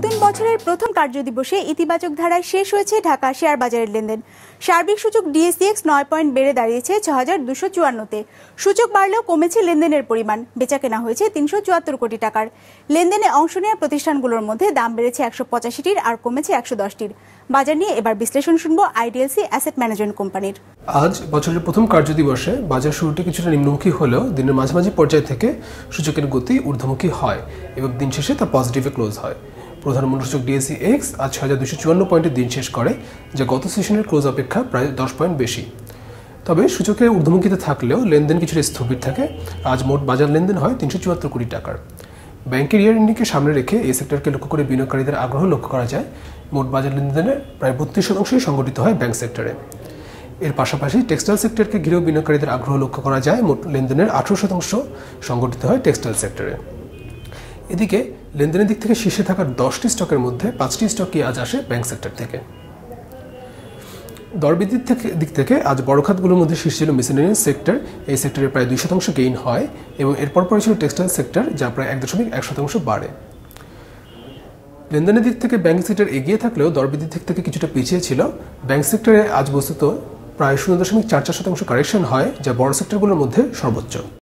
নতুন বছরের প্রথম কার্যদিবসে ইতিবাচক ধারায় শেষ হয়েছে ঢাকা শেয়ার বাজারের লেনদেন সার্বিক সূচক ডিএসসিএক্স নয় পয়েন্ট বেড়ে দাঁড়িয়েছে ছ হাজার দুশো চুয়ান্নতে সূচক বাড়লেও কমেছে লেনদেনের পরিমাণ বেচা কেনা হয়েছে তিনশো চুয়াত্তর কোটি টাকার লেনদেনে অংশ নেওয়া প্রতিষ্ঠানগুলোর মধ্যে দাম বেড়েছে একশো পঁচাশিটির আর কমেছে একশো দশটির বাজার নিয়ে এবার বিশ্লেষণ শুনবো আইডিএলসি অ্যাসেট ম্যানেজমেন্ট কোম্পানির আজ বছরের প্রথম কার্যদিবসে বাজার শুরুটি কিছুটা নিম্নমুখী হলেও দিনের মাঝামাঝি পর্যায় থেকে সূচকের গতি ঊর্ধ্বমুখী হয় এবং দিন শেষে তা পজিটিভে ক্লোজ হয় প্রধান মূল্যসূচক ডিএসি এক্স আজ ছয় হাজার দুশো চুয়ান্ন পয়েন্টে দিন শেষ করে যা গত সেশনের ক্লোজ অপেক্ষা প্রায় দশ পয়েন্ট বেশি তবে সূচকে ঊর্ধ্বমুখীতে থাকলেও লেনদেন কিছুটা স্থবির থাকে আজ মোট বাজার লেনদেন হয় তিনশো চুয়াত্তর কোটি টাকার ব্যাংকের ইয়ার ইন্ডিংকে সামনে রেখে এই সেক্টরকে লক্ষ্য করে বিনিয়োগকারীদের আগ্রহ লক্ষ্য করা যায় মোট বাজার লেনদেনে প্রায় বত্রিশ শতাংশই সংগঠিত হয় ব্যাংক সেক্টরে এর পাশাপাশি টেক্সটাইল সেক্টরকে ঘিরেও বিনিয়োগকারীদের আগ্রহ লক্ষ্য করা যায় মোট লেনদেনের আঠারো শতাংশ সংগঠিত হয় টেক্সটাইল সেক্টরে এদিকে লেনদেনের দিক থেকে শীর্ষে থাকার দশটি স্টকের মধ্যে পাঁচটি স্টকই আজ আসে ব্যাংক সেক্টর থেকে দরবৃদ্ধির থেকে দিক থেকে আজ বড় খাতগুলোর মধ্যে শীর্ষ ছিল মিসেলেনিয়াস সেক্টর এই সেক্টরে প্রায় দুই শতাংশ গেইন হয় এবং এরপর পরে ছিল টেক্সটাইল সেক্টর যা প্রায় এক দশমিক এক শতাংশ বাড়ে লেনদেনের দিক থেকে ব্যাংক সেক্টর এগিয়ে থাকলেও দরবৃদ্ধির দিক থেকে কিছুটা পিছিয়ে ছিল ব্যাংক সেক্টরে আজ বস্তুত প্রায় শূন্য দশমিক চার চার শতাংশ কারেকশন হয় যা বড় সেক্টরগুলোর মধ্যে সর্বোচ্চ